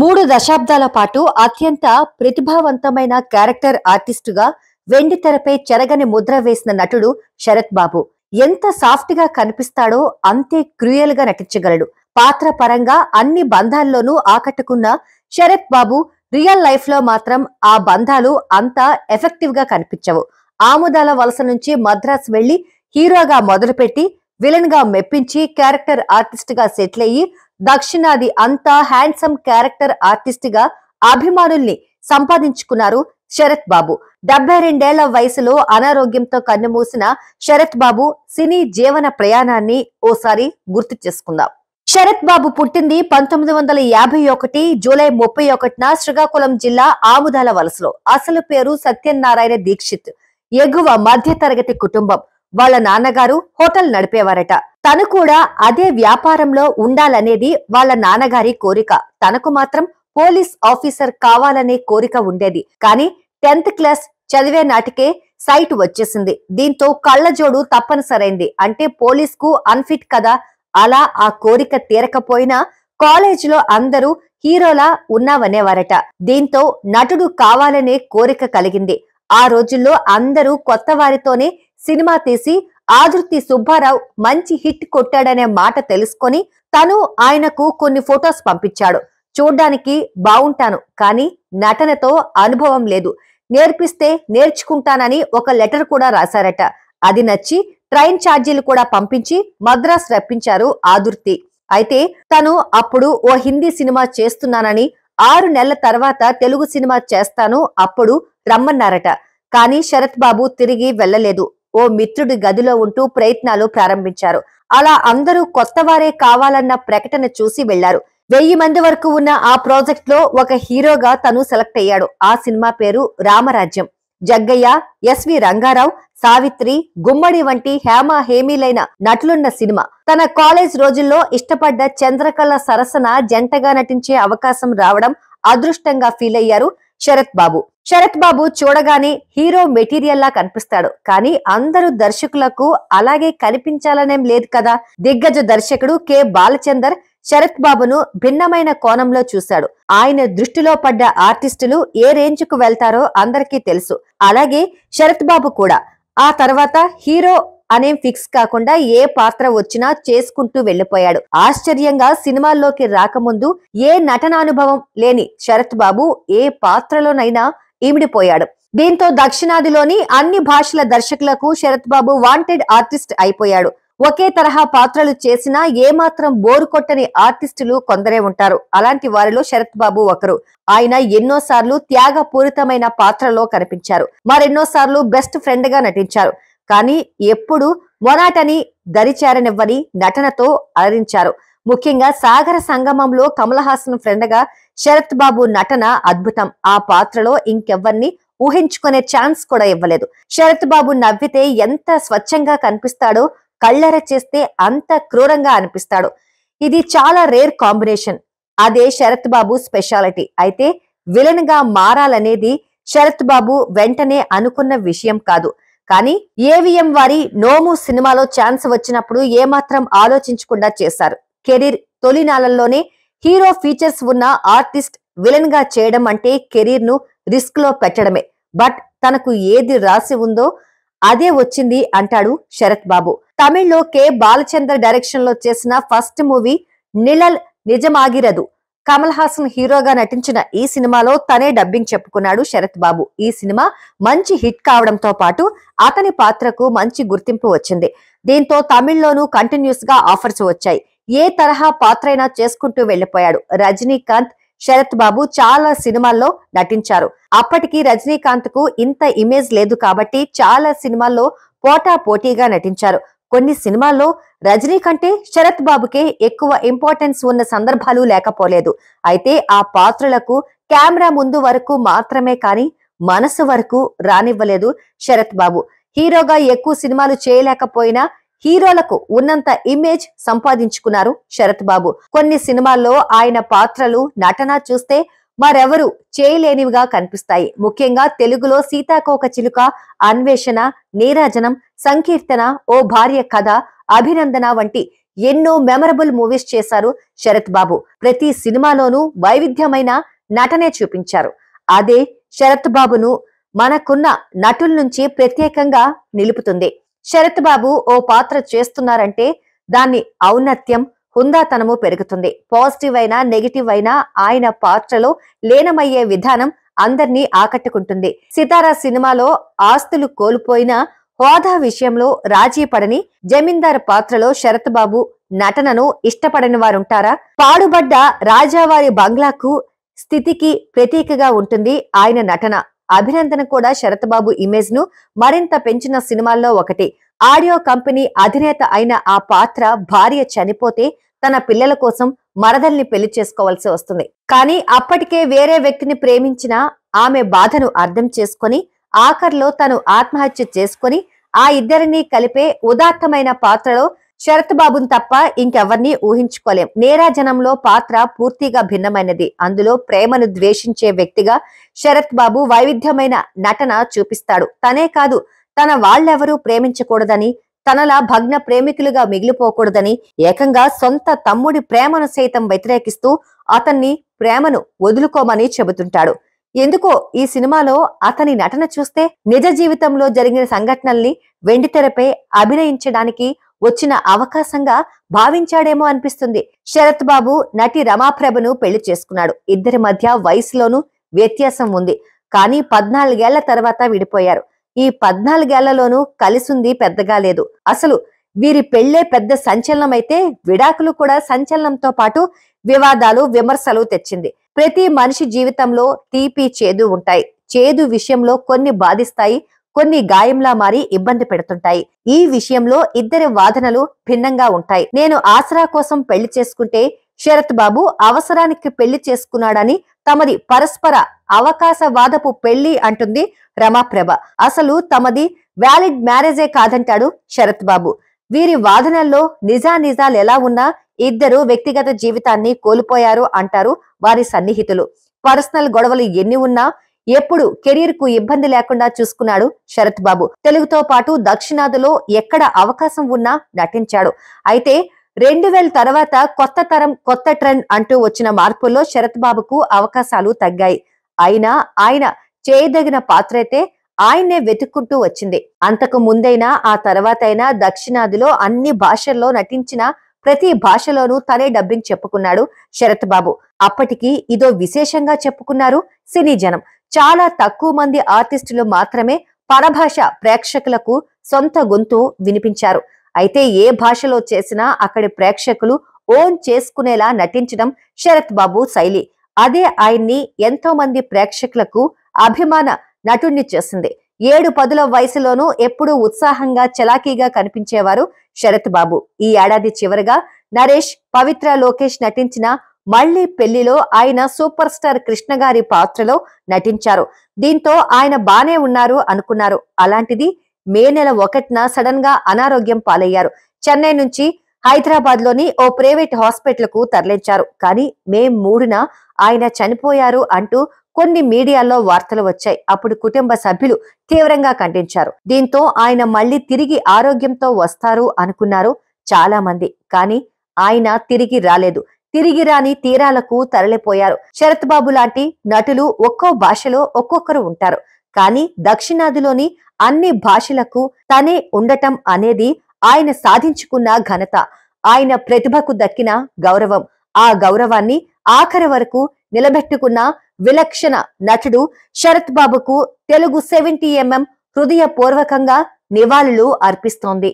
మూడు దశాబ్దాల పాటు అత్యంత ప్రతిభావంతమైన క్యారెక్టర్ ఆర్టిస్టుగా వెండి తెరపై చెరగని ముద్ర వేసిన నటుడు శరత్ బాబు ఎంత సాఫ్ట్ గా కనిపిస్తాడో అంతే క్రూయల్ గా నటించగలడు పాత్ర పరంగా అన్ని బంధాల్లోనూ ఆకట్టుకున్న శరత్ బాబు రియల్ లైఫ్ లో మాత్రం ఆ బంధాలు అంత ఎఫెక్టివ్ గా కనిపించవు ఆముదాల వలస నుంచి మద్రాస్ వెళ్లి హీరోగా మొదలుపెట్టి విలన్ గా మెప్పించి క్యారెక్టర్ ఆర్టిస్ట్ గా సెటిల్ అయ్యి దక్షిణాది అంతా హ్యాండ్సమ్ క్యారెక్టర్ ఆర్టిస్ట్ గా అభిమానుల్ని సంపాదించుకున్నారు శరత్ బాబు డెబ్బై రెండేళ్ల వయసులో అనారోగ్యంతో కన్నుమూసిన శరత్ బాబు సినీ జీవన ప్రయాణాన్ని ఓసారి గుర్తు చేసుకుందాం శరత్ బాబు పుట్టింది పంతొమ్మిది వందల యాభై ఒకటి జూలై ముప్పై ఒకటిన శ్రీకాకుళం జిల్లా ఆముదాల వలసలో అసలు పేరు సత్యనారాయణ దీక్షిత్ ఎగువ మధ్య తరగతి కుటుంబం వాళ్ళ నాన్నగారు హోటల్ నడిపేవారట తను కూడా అదే వ్యాపారంలో ఉండాలనేది వాళ్ళ నాన్నగారి కోరిక తనకు మాత్రం పోలీస్ ఆఫీసర్ కావాలనే కోరిక ఉండేది కానీ టెన్త్ క్లాస్ చదివే నాటికే సైట్ వచ్చేసింది దీంతో కళ్ళజోడు తప్పనిసరైంది అంటే పోలీస్ కు అన్ఫిట్ కదా అలా ఆ కోరిక తీరకపోయినా కాలేజీలో అందరూ హీరోలా ఉన్నావనేవారట దీంతో నటుడు కావాలనే కోరిక కలిగింది ఆ రోజుల్లో అందరూ కొత్త వారితోనే సినిమా తీసి ఆదుర్తి సుబ్బారావు మంచి హిట్ కొట్టాడనే మాట తెలుసుకొని తను ఆయనకు కొన్ని ఫొటోస్ పంపించాడు చూడ్డానికి బాగుంటాను కానీ నటనతో అనుభవం లేదు నేర్పిస్తే నేర్చుకుంటానని ఒక లెటర్ కూడా రాశారట అది నచ్చి ట్రైన్ ఛార్జీలు కూడా పంపించి మద్రాస్ రప్పించారు ఆదుర్తి అయితే తను అప్పుడు ఓ హిందీ సినిమా చేస్తున్నానని ఆరు నెలల తర్వాత తెలుగు సినిమా చేస్తాను అప్పుడు రమ్మన్నారట కానీ శరత్ బాబు తిరిగి వెళ్ళలేదు ఓ మిత్రుడి గదిలో ఉంటూ ప్రయత్నాలు ప్రారంభించారు అలా అందరూ కొత్త వారే కావాలన్న ప్రకటన చూసి వెళ్లారు వెయ్యి మంది వరకు ఉన్న ఆ ప్రాజెక్ట్ లో ఒక హీరోగా తను సెలెక్ట్ అయ్యాడు ఆ సినిమా పేరు రామరాజ్యం జగ్గయ్య ఎస్వి రంగారావు సావిత్రి గుమ్మడి వంటి హేమ హేమీలైన నటులున్న సినిమా తన కాలేజ్ రోజుల్లో ఇష్టపడ్డ చంద్రకళ సరసన జంటగా నటించే అవకాశం రావడం అదృష్టంగా ఫీల్ అయ్యారు శరత్ బాబు శరత్ బాబు చూడగానే హీరో మెటీరియల్ లా కనిపిస్తాడు కానీ అందరు దర్శకులకు అలాగే కనిపించాలనేం లేదు కదా దిగ్గజ దర్శకుడు కె బాలచందర్ శరత్ బాబును భిన్నమైన కోణంలో చూశాడు ఆయన దృష్టిలో పడ్డ ఆర్టిస్టులు ఏ రేంజ్ కు వెళ్తారో అందరికీ తెలుసు అలాగే శరత్ బాబు కూడా ఆ తర్వాత హీరో అనేం ఫిక్స్ కాకుండా ఏ పాత్ర వచ్చినా చేసుకుంటూ వెళ్లిపోయాడు ఆశ్చర్యంగా సినిమాల్లోకి రాకముందు ఏ నటనానుభవం లేని శరత్ బాబు ఏ పాత్రలోనైనా ఈమిడిపోయాడు దీంతో దక్షిణాదిలోని అన్ని భాషల దర్శకులకు శరత్ బాబు వాంటెడ్ ఆర్టిస్ట్ అయిపోయాడు ఒకే తరహా పాత్రలు చేసినా ఏమాత్రం బోరు కొట్టని ఆర్టిస్టులు కొందరే ఉంటారు అలాంటి వారిలో శరత్ బాబు ఒకరు ఆయన ఎన్నోసార్లు త్యాగపూరితమైన పాత్రలో కనిపించారు మరెన్నోసార్లు బెస్ట్ ఫ్రెండ్ గా నటించారు కానీ ఎప్పుడు మొనాటని దరిచారనివ్వని నటనతో అలరించారు ముఖ్యంగా సాగర సంగమంలో కమల్ హాసన్ ఫ్రెండ్ గా శరత్ బాబు నటన అద్భుతం ఆ పాత్రలో ఇంకెవ్వరిని ఊహించుకునే ఛాన్స్ కూడా ఇవ్వలేదు శరత్ బాబు నవ్వితే ఎంత స్వచ్ఛంగా కనిపిస్తాడో కళ్ళెర చేస్తే అంత క్రూరంగా అనిపిస్తాడు ఇది చాలా రేర్ కాంబినేషన్ అదే శరత్ బాబు స్పెషాలిటీ అయితే విలన్ గా మారాలనేది శరత్ బాబు వెంటనే అనుకున్న విషయం కాదు కానీ ఏవిఎం వారి నోము సినిమాలో ఛాన్స్ వచ్చినప్పుడు ఏమాత్రం ఆలోచించకుండా చేశారు కెరీర్ తొలినాలల్లోనే హీరో ఫీచర్స్ ఉన్న ఆర్టిస్ట్ విలన్ గా చేయడం అంటే కెరీర్ ను రిస్క్ లో పెట్టడమే బట్ తనకు ఏది రాసి ఉందో అదే వచ్చింది అంటాడు శరత్ బాబు తమిళ్లో కె బాలచంద్ర డైరెక్షన్ లో చేసిన ఫస్ట్ మూవీ నిలల్ నిజమాగిరదు కమల్ హాసన్ హీరోగా నటించిన ఈ సినిమాలో తనే డబ్బింగ్ చెప్పుకున్నాడు శరత్ బాబు ఈ సినిమా మంచి హిట్ కావడంతో పాటు అతని పాత్రకు మంచి గుర్తింపు వచ్చింది దీంతో తమిళ్లోనూ కంటిన్యూస్ గా ఆఫర్స్ వచ్చాయి ఏ తరహా పాత్రైనా చేసుకుంటూ వెళ్లిపోయాడు రజనీకాంత్ శరత్ బాబు చాలా సినిమాల్లో నటించారు అప్పటికి రజనీకాంత్ కు ఇంత ఇమేజ్ లేదు కాబట్టి చాలా సినిమాల్లో పోటా పోటీగా నటించారు కొన్ని సినిమాల్లో రజనీ కంటే శరత్ బాబుకే ఎక్కువ ఇంపార్టెన్స్ ఉన్న సందర్భాలు లేకపోలేదు అయితే ఆ పాత్రలకు కెమెరా ముందు వరకు మాత్రమే కానీ మనసు వరకు రానివ్వలేదు శరత్ బాబు హీరోగా ఎక్కువ సినిమాలు చేయలేకపోయినా హీరోలకు ఉన్నంత ఇమేజ్ సంపాదించుకున్నారు శరత్ బాబు కొన్ని సినిమాల్లో ఆయన పాత్రలు నటన చూస్తే మరెవరు చేయలేనివిగా కనిపిస్తాయి ముఖ్యంగా తెలుగులో సీతాకోక చిలుక అన్వేషణ నీరాజనం సంకీర్తన ఓ భార్య కథ అభినందన వంటి ఎన్నో మెమరబుల్ మూవీస్ చేశారు శరత్ బాబు ప్రతి సినిమాలోనూ వైవిధ్యమైన నటనే చూపించారు అదే శరత్ బాబును మనకున్న నటుల నుంచి ప్రత్యేకంగా నిలుపుతుంది శరత్ బాబు ఓ పాత్ర చేస్తున్నారంటే దాన్ని ఔన్నత్యం హుందాతనము పెరుగుతుంది పాజిటివ్ అయినా నెగిటివ్ అయినా ఆయన పాత్రలో లీనమయ్యే విధానం అందర్నీ ఆకట్టుకుంటుంది సితారా సినిమాలో ఆస్తులు కోల్పోయిన హోదా విషయంలో రాజీ పడని జమీందార్ పాత్రలో శరత్ బాబు నటనను ఇష్టపడని వారుంటారా పాడుబడ్డ రాజావారి బంగ్లాకు స్థితికి ప్రతీకగా ఉంటుంది ఆయన నటన అభినందన కూడా శరత్బాబు ఇమేజ్ ను మరింత పెంచిన సినిమాల్లో ఒకటి ఆడియో కంపెనీ అధినేత అయిన ఆ పాత్ర భార్య చనిపోతే తన పిల్లల కోసం మరదల్ని పెళ్లి చేసుకోవాల్సి వస్తుంది కానీ అప్పటికే వేరే వ్యక్తిని ప్రేమించిన ఆమె బాధను అర్థం చేసుకుని ఆఖర్లో తను ఆత్మహత్య చేసుకుని ఆ ఇద్దరిని కలిపే ఉదాత్తమైన పాత్రలో శరత్ బాబుని తప్ప ఇంకెవరిని ఊహించుకోలేం నేరా జనంలో పాత్ర పూర్తిగా భిన్నమైనది అందులో ప్రేమను ద్వేషించే వ్యక్తిగా శరత్ బాబు వైవిధ్యమైన నటన చూపిస్తాడు తనే కాదు తన వాళ్ళెవరూ ప్రేమించకూడదని తనలా భగ్న ప్రేమికులుగా మిగిలిపోకూడదని ఏకంగా సొంత తమ్ముడి ప్రేమను సైతం వ్యతిరేకిస్తూ అతన్ని ప్రేమను వదులుకోమని చెబుతుంటాడు ఎందుకో ఈ సినిమాలో అతని నటన చూస్తే నిజ జీవితంలో జరిగిన సంఘటనల్ని వెండితెరపై అభినయించడానికి వచ్చిన అవకాశంగా భావించాడేమో అనిపిస్తుంది శరత్ బాబు నటి రమాప్రభను పెళ్లి చేసుకున్నాడు ఇద్దరి మధ్య వయసులోనూ వ్యత్యాసం ఉంది కానీ పద్నాలుగేళ్ల తర్వాత విడిపోయారు ఈ పద్నాలుగేళ్లలోనూ కలిసింది పెద్దగా లేదు అసలు వీరి పెళ్లే పెద్ద సంచలనమైతే విడాకులు కూడా సంచలనంతో పాటు వివాదాలు విమర్శలు తెచ్చింది ప్రతి మనిషి జీవితంలో తీపి చేదు ఉంటాయి చేదు విషయంలో కొన్ని బాధిస్తాయి కొన్ని గాయంలా మారి ఇబ్బంది పెడుతుంటాయి ఈ విషయంలో ఇద్దరి వాదనలు భిన్నంగా ఉంటాయి నేను ఆసరా కోసం పెళ్లి చేసుకుంటే శరత్ బాబు అవసరానికి పెళ్లి చేసుకున్నాడని తమది పరస్పర అవకాశవాదపు పెళ్లి అంటుంది రమాప్రభ అసలు తమది వ్యాలిడ్ మ్యారేజే కాదంటాడు శరత్ బాబు వీరి వాదనల్లో నిజానిజాలు ఎలా ఉన్నా ఇద్దరు వ్యక్తిగత జీవితాన్ని కోల్పోయారు అంటారు వారి సన్నిహితులు పర్సనల్ గొడవలు ఎన్ని ఉన్నా ఎప్పుడు కెరీర్ కు ఇబ్బంది లేకుండా చూసుకున్నాడు శరత్ బాబు తెలుగుతో పాటు దక్షిణాదిలో ఎక్కడ అవకాశం ఉన్నా నటించాడు అయితే రెండు వేల తర్వాత కొత్త తరం కొత్త ట్రెండ్ అంటూ వచ్చిన మార్పుల్లో శరత్ బాబుకు అవకాశాలు తగ్గాయి అయినా ఆయన చేయదగిన పాత్ర అయితే ఆయనే వెతుక్కుంటూ వచ్చింది అంతకు ముందైనా ఆ అయినా దక్షిణాదిలో అన్ని భాషల్లో నటించిన ప్రతి భాషలోనూ తనే డబ్బింగ్ చెప్పుకున్నాడు శరత్ బాబు అప్పటికి ఇదో విశేషంగా చెప్పుకున్నారు సినీ జనం చాలా తక్కువ మంది ఆర్టిస్టులు మాత్రమే పరభాష ప్రేక్షకులకు సొంత గొంతు వినిపించారు అయితే ఏ భాషలో చేసినా అక్కడి ప్రేక్షకులు ఓన్ చేసుకునేలా నటించడం శరత్ బాబు శైలి అదే ఆయన్ని ఎంతో మంది ప్రేక్షకులకు అభిమాన నటుణ్ణి చేసింది ఏడు పదుల వయసులోనూ ఎప్పుడూ ఉత్సాహంగా చలాకీగా కనిపించేవారు శరత్ బాబు ఈ ఏడాది చివరగా నరేష్ పవిత్ర లోకేష్ నటించిన మళ్లీ పెళ్లిలో ఆయన సూపర్ స్టార్ కృష్ణ గారి పాత్రలో నటించారు దీంతో ఆయన బానే ఉన్నారు అనుకున్నారు అలాంటిది మే నెల ఒకటిన సడన్ గా అనారోగ్యం పాలయ్యారు చెన్నై నుంచి హైదరాబాద్ లోని ఓ ప్రైవేట్ హాస్పిటల్ కు తరలించారు కానీ మే మూడున ఆయన చనిపోయారు అంటూ కొన్ని మీడియాలో వార్తలు వచ్చాయి అప్పుడు కుటుంబ సభ్యులు తీవ్రంగా ఖండించారు దీంతో ఆయన మళ్లీ తిరిగి ఆరోగ్యంతో వస్తారు అనుకున్నారు చాలా మంది కానీ ఆయన తిరిగి రాలేదు తిరిగి రాని తీరాలకు తరలిపోయారు శరత్ బాబు లాంటి నటులు ఒక్కో భాషలో ఒక్కొక్కరు ఉంటారు కానీ దక్షిణాదిలోని అన్ని భాషలకు తనే ఉండటం అనేది ఆయన సాధించుకున్న ఘనత ఆయన ప్రతిభకు దక్కిన గౌరవం ఆ గౌరవాన్ని ఆఖరి వరకు నిలబెట్టుకున్న విలక్షణ నటుడు శరత్ బాబుకు తెలుగు సెవెంటీ ఎంఎం హృదయపూర్వకంగా నివాళులు అర్పిస్తోంది